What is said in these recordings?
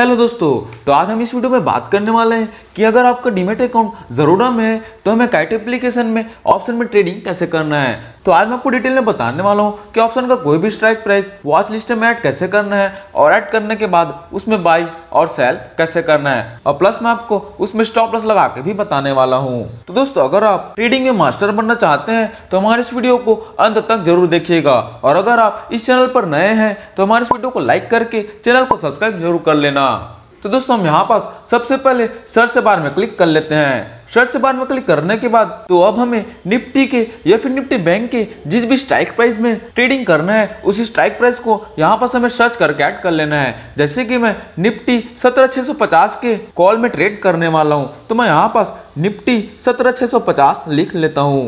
hello दोस्तों तो आज हम इस वीडियो में बात करने वाले हैं कि अगर आपका डीमेट अकाउंट जरूरा में है तो हमें काइट एप्लीकेशन में ऑप्शन में ट्रेडिंग कैसे करना है तो आज मैं आपको डिटेल में बताने वाला हूँ कि ऑप्शन का कोई भी स्ट्राइक प्राइस वॉच लिस्ट में ऐड कैसे करना है और ऐड करने के बाद उसमें बाई और सेल कैसे करना है और प्लस मैं आपको उसमें स्टॉप लॉस लगा के भी बताने वाला हूँ तो दोस्तों अगर आप ट्रेडिंग में मास्टर बनना चाहते हैं तो हमारे इस वीडियो को अंत तक जरूर देखिएगा और अगर आप इस चैनल पर नए हैं तो हमारे इस वीडियो को लाइक करके चैनल को सब्सक्राइब जरूर कर लेना होगा तो दोस्तों हम यहाँ पास सबसे पहले सर्च बार में क्लिक कर लेते हैं सर्च बार में क्लिक करने के बाद तो अब हमें निफ्टी के या फिर निफ्टी बैंक के जिस भी स्ट्राइक प्राइस में ट्रेडिंग करना है उसी स्ट्राइक प्राइस को यहाँ पास हमें सर्च करके ऐड कर लेना है जैसे कि मैं निफ्टी 17650 के कॉल में ट्रेड करने वाला हूँ तो मैं यहाँ पास निफ्टी 17650 लिख लेता हूँ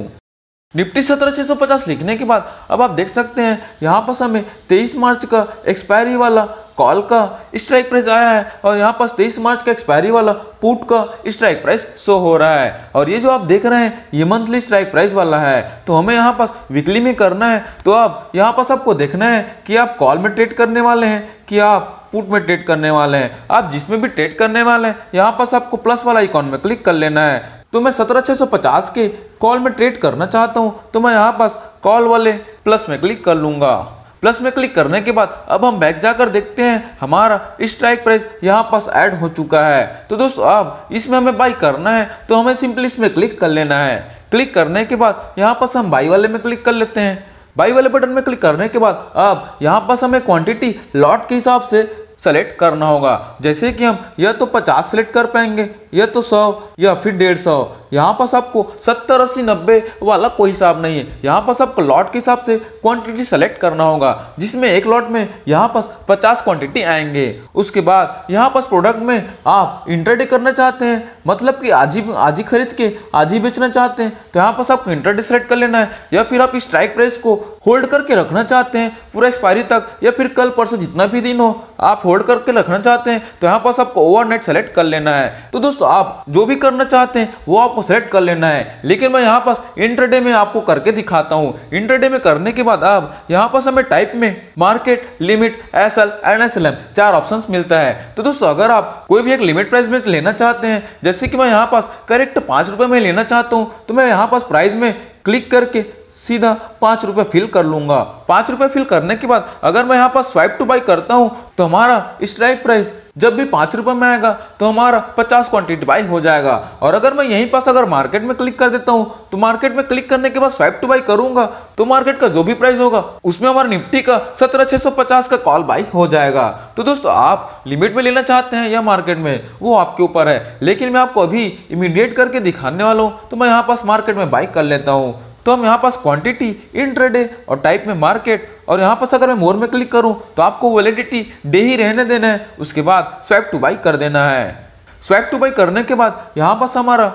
निफ्टी सत्रह छः सौ पचास लिखने के बाद अब आप देख सकते हैं यहाँ पास हमें तेईस मार्च का एक्सपायरी वाला कॉल का स्ट्राइक प्राइस आया है और यहाँ पास तेईस मार्च का एक्सपायरी वाला पुट का स्ट्राइक प्राइस शो हो रहा है और ये जो आप देख रहे हैं ये मंथली स्ट्राइक प्राइस वाला है तो हमें यहाँ पास वीकली में करना है तो आप यहाँ पास आपको देखना है कि आप कॉल में ट्रेड करने वाले हैं कि आप पुट में ट्रेड करने वाले हैं आप जिसमें भी ट्रेड करने वाले हैं यहाँ पास आपको प्लस वाला इकॉन में क्लिक कर लेना है तो मैं सत्रह छः सौ पचास के कॉल में ट्रेड करना चाहता हूँ तो मैं यहाँ पास कॉल वाले प्लस में क्लिक कर लूँगा प्लस में क्लिक करने के बाद अब हम बैक जाकर देखते हैं हमारा स्ट्राइक प्राइस यहाँ पास ऐड हो चुका है तो दोस्तों अब इसमें हमें बाई करना है तो हमें सिंपली इसमें क्लिक कर लेना है क्लिक करने के बाद यहाँ पास हम बाई वाले में क्लिक कर लेते हैं बाई वाले बटन में क्लिक करने के बाद अब यहाँ पास हमें क्वान्टिटी लॉट के हिसाब से सेलेक्ट करना होगा जैसे कि हम यह तो 50 सेलेक्ट कर पाएंगे यह तो 100 या फिर 150 यहाँ पास आपको सत्तर अस्सी नब्बे वाला कोई हिसाब नहीं है यहाँ पास आपको लॉट के हिसाब से क्वांटिटी सेलेक्ट करना होगा जिसमें एक लॉट में यहाँ पास पचास क्वांटिटी आएंगे उसके बाद यहाँ पास प्रोडक्ट में आप इंटरडे करना चाहते हैं मतलब कि आज ही आज ही खरीद के आज ही बेचना चाहते हैं तो यहाँ पास आपको इंटरडे सेलेक्ट कर लेना है या फिर आप स्ट्राइक प्राइस को होल्ड करके रखना चाहते हैं पूरा एक्सपायरी तक या फिर कल परसों जितना भी दिन हो आप होल्ड करके रखना चाहते हैं तो यहाँ पास आपको ओवरनाइट सेलेक्ट कर लेना है तो दोस्तों आप जो भी करना चाहते हैं वो आप सेलेक्ट कर लेना है लेकिन मैं यहाँ पास इंटरडे में आपको करके दिखाता हूँ इंटरडे में करने के बाद अब यहाँ पास हमें टाइप में market limit S L and S L M चार ऑप्शन मिलता है तो दोस्तों अगर आप कोई भी एक लिमिट प्राइस में लेना चाहते हैं जैसे कि मैं यहाँ पास करेक्ट पाँच रुपये में लेना चाहता हूँ तो मैं यहाँ पास प्राइस में क्लिक करके सीधा पाँच रुपये फिल कर लूँगा पाँच रुपये फिल करने के बाद अगर मैं यहाँ पर स्वाइप टू बाई करता हूँ तो हमारा स्ट्राइक प्राइस जब भी पाँच रुपये में आएगा तो हमारा पचास क्वांटिटी बाई हो जाएगा और अगर मैं यहीं पास अगर मार्केट में क्लिक कर देता हूँ तो मार्केट में क्लिक करने के बाद स्वाइप टू बाई करूँगा तो मार्केट का जो भी प्राइस होगा उसमें हमारा निफ्टी का सत्रह छः सौ पचास का कॉल बाई हो जाएगा तो दोस्तों आप लिमिट में लेना चाहते हैं या मार्केट में वो आपके ऊपर है लेकिन मैं आपको अभी इमीडिएट करके दिखाने वाला हूँ तो मैं यहाँ पास मार्केट में बाई कर लेता हूँ तो हम यहाँ पास क्वांटिटी ट्रेडे और टाइप में मार्केट और यहाँ पास अगर मैं मोर में क्लिक करूँ तो आपको वैलिडिटी डे ही रहने देना है उसके बाद स्वैप टू बाई कर देना है स्वैप टू बाई करने के बाद यहाँ पास हमारा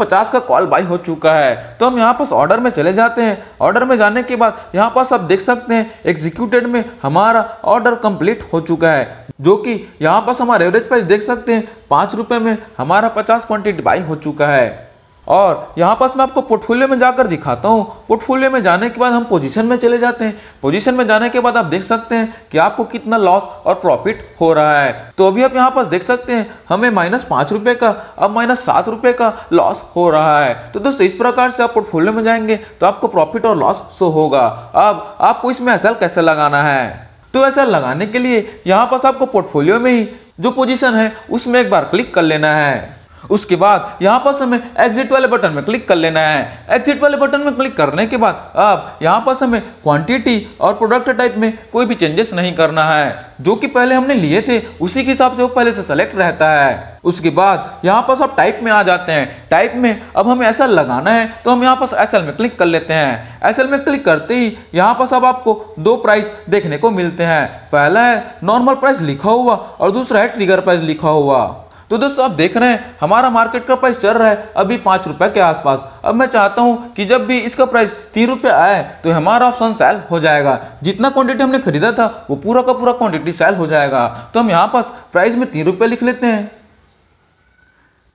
पचास का कॉल बाई हो चुका है तो हम यहाँ पास ऑर्डर में चले जाते हैं ऑर्डर में जाने के बाद यहाँ पास आप देख सकते हैं एग्जीक्यूटेड में हमारा ऑर्डर कंप्लीट हो चुका है जो कि यहाँ पास हमारा एवरेज प्राइस देख सकते हैं पाँच रुपये में हमारा पचास क्वान्टिटी बाई हो चुका है और यहाँ पास मैं आपको पोर्टफोलियो में जाकर दिखाता हूँ पोर्टफोलियो में जाने के बाद हम पोजीशन में चले जाते हैं पोजीशन में जाने के बाद आप देख सकते हैं कि आपको कितना लॉस और प्रॉफिट हो रहा है तो अभी आप यहाँ पास देख सकते हैं हमें माइनस पाँच रुपये का अब माइनस सात रुपये का लॉस हो रहा है तो दोस्तों इस प्रकार से आप पोर्टफोलियो में जाएंगे तो आपको प्रॉफिट और लॉस शो होगा अब आपको इसमें असल कैसे लगाना है तो ऐसा लगाने के लिए यहाँ पास आपको पोर्टफोलियो में ही जो पोजिशन है उसमें एक बार क्लिक कर लेना है उसके बाद यहाँ पर हमें एग्जिट वाले बटन में क्लिक कर लेना है एग्जिट वाले बटन में क्लिक करने के बाद अब यहाँ पर हमें क्वांटिटी और प्रोडक्ट टाइप में कोई भी चेंजेस नहीं करना है जो कि पहले हमने लिए थे उसी के हिसाब से वो पहले से सेलेक्ट रहता है उसके बाद यहाँ पर आप टाइप में आ जाते हैं टाइप में अब हमें एस लगाना है तो हम यहाँ पर एस में क्लिक कर लेते हैं एस में क्लिक करते ही यहाँ पर सब आपको दो प्राइस देखने को मिलते हैं पहला है नॉर्मल प्राइस लिखा हुआ और दूसरा है ट्रिगर प्राइस लिखा हुआ तो दोस्तों आप देख रहे हैं हमारा मार्केट का प्राइस चल रहा है अभी पाँच रुपये के आसपास अब मैं चाहता हूं कि जब भी इसका प्राइस तीन रुपये आए तो हमारा ऑप्शन सेल हो जाएगा जितना क्वांटिटी हमने खरीदा था वो पूरा का पूरा क्वांटिटी सेल हो जाएगा तो हम यहाँ पास प्राइस में तीन रुपये लिख लेते हैं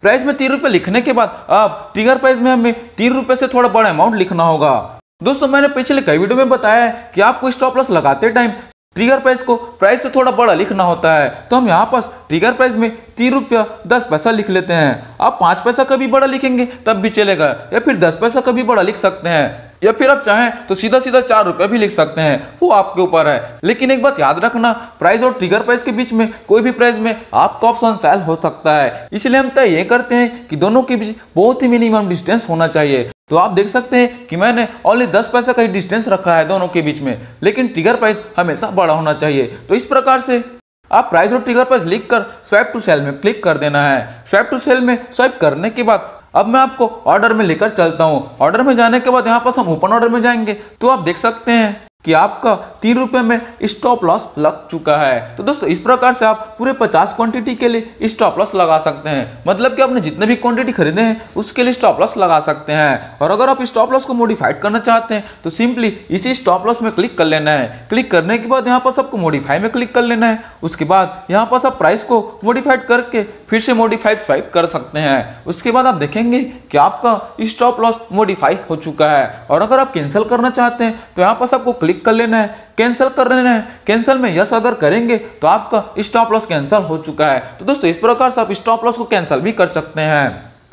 प्राइस में तीन रुपये लिखने के बाद अब टिगर प्राइस में हमें तीन रुपये से थोड़ा बड़ा अमाउंट लिखना होगा दोस्तों मैंने पिछले कई वीडियो में बताया है कि आपको स्टॉप लॉस लगाते टाइम ट्रिगर प्राइस को प्राइस से थोड़ा बड़ा लिखना होता है तो हम यहाँ पास ट्रिगर प्राइस में तीन रुपया दस पैसा लिख लेते हैं आप पाँच पैसा कभी बड़ा लिखेंगे तब भी चलेगा या फिर दस पैसा कभी बड़ा लिख सकते हैं या फिर आप चाहें तो सीधा सीधा चार रुपया भी लिख सकते हैं वो आपके ऊपर है लेकिन एक बात याद रखना प्राइस और ट्रिगर प्राइस के बीच में कोई भी प्राइस में आपका ऑप्शन सेल हो सकता है इसलिए हम तय ये करते हैं कि दोनों के बीच बहुत ही मिनिमम डिस्टेंस होना चाहिए तो आप देख सकते हैं कि मैंने ओनली दस पैसा का ही डिस्टेंस रखा है दोनों के बीच में लेकिन टिगर प्राइस हमेशा बड़ा होना चाहिए तो इस प्रकार से आप प्राइस और टिगर प्राइस लिख कर स्वैप टू सेल में क्लिक कर देना है स्वैप टू सेल में स्वाइप करने के बाद अब मैं आपको ऑर्डर में लेकर चलता हूँ ऑर्डर में जाने के बाद यहाँ पास हम ओपन ऑर्डर में जाएंगे तो आप देख सकते हैं कि आपका तीन रुपये में स्टॉप लॉस लग चुका है तो दोस्तों इस प्रकार से आप पूरे पचास क्वांटिटी के लिए स्टॉप लॉस लगा सकते हैं मतलब कि आपने जितने भी क्वांटिटी खरीदे हैं उसके लिए स्टॉप लॉस लगा सकते हैं और अगर आप स्टॉप लॉस को मॉडिफाइड करना चाहते हैं तो सिंपली इसी स्टॉप लॉस में क्लिक कर लेना है क्लिक करने के बाद यहाँ पर सबको मॉडिफाई में क्लिक कर लेना है उसके बाद यहाँ पर सब प्राइस को मॉडिफाइड करके फिर से मॉडिफाइड स्वाइप कर सकते हैं उसके बाद आप देखेंगे कि आपका स्टॉप लॉस मॉडिफाई हो चुका है और अगर आप कैंसिल करना चाहते हैं तो यहाँ पर सबको क्लिक क्लिक कर लेना है कैंसिल कर लेना है कैंसिल में यस अगर करेंगे तो आपका स्टॉप लॉस कैंसिल हो चुका है तो दोस्तों इस प्रकार से आप स्टॉप लॉस को कैंसिल भी कर सकते हैं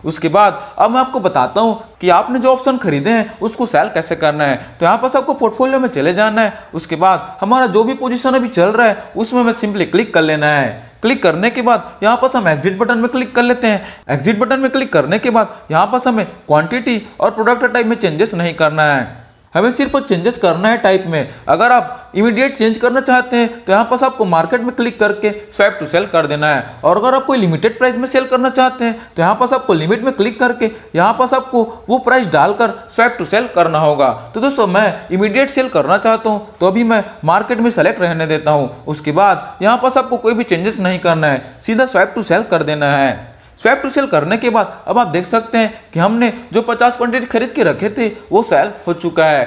उसके बाद अब मैं आपको बताता हूँ कि आपने जो ऑप्शन खरीदे हैं उसको सेल कैसे करना है तो यहाँ पास आपको पोर्टफोलियो में चले जाना है उसके बाद हमारा जो भी पोजिशन अभी चल रहा है उसमें हमें सिंपली क्लिक कर लेना है क्लिक करने के बाद यहाँ पास हम एग्जिट बटन में क्लिक कर लेते हैं एग्जिट बटन में क्लिक करने के बाद यहाँ पास हमें क्वांटिटी और प्रोडक्ट टाइप में चेंजेस नहीं करना है हमें सिर्फ चेंजेस करना है टाइप में अगर आप इमीडिएट चेंज करना चाहते हैं तो यहाँ पास आपको मार्केट में क्लिक करके स्वैप टू सेल कर देना है और अगर आप कोई लिमिटेड प्राइस में सेल करना चाहते हैं तो यहाँ पास आपको लिमिट में क्लिक करके यहाँ पास आपको वो प्राइस डालकर स्वैप टू सेल करना होगा तो दोस्तों मैं इमीडिएट सेल करना चाहता हूँ तो अभी मैं मार्केट में सेलेक्ट रहने देता हूँ उसके बाद यहाँ पास आपको कोई भी चेंजेस नहीं करना है सीधा स्वैप टू सेल कर देना है स्वैप टू सेल करने के बाद अब आप देख सकते हैं कि हमने जो 50 क्वांटिटी खरीद के रखे थे वो सेल हो चुका है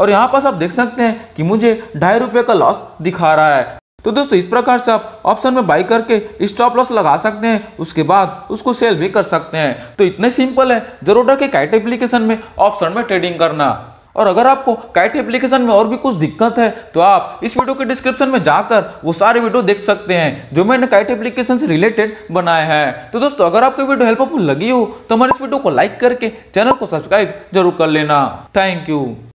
और यहाँ पास आप देख सकते हैं कि मुझे ढाई रुपये का लॉस दिखा रहा है तो दोस्तों इस प्रकार से आप ऑप्शन में बाई करके स्टॉप लॉस लगा सकते हैं उसके बाद उसको सेल भी कर सकते हैं तो इतने सिंपल है जरोडा के कैट एप्लीकेशन में ऑप्शन में ट्रेडिंग करना और अगर आपको काइट एप्लीकेशन में और भी कुछ दिक्कत है तो आप इस वीडियो के डिस्क्रिप्शन में जाकर वो सारे वीडियो देख सकते हैं जो मैंने काइट एप्लीकेशन से रिलेटेड बनाए हैं तो दोस्तों अगर आपको वीडियो हेल्पफुल लगी हो तो हमारे इस वीडियो को लाइक करके चैनल को सब्सक्राइब जरूर कर लेना थैंक यू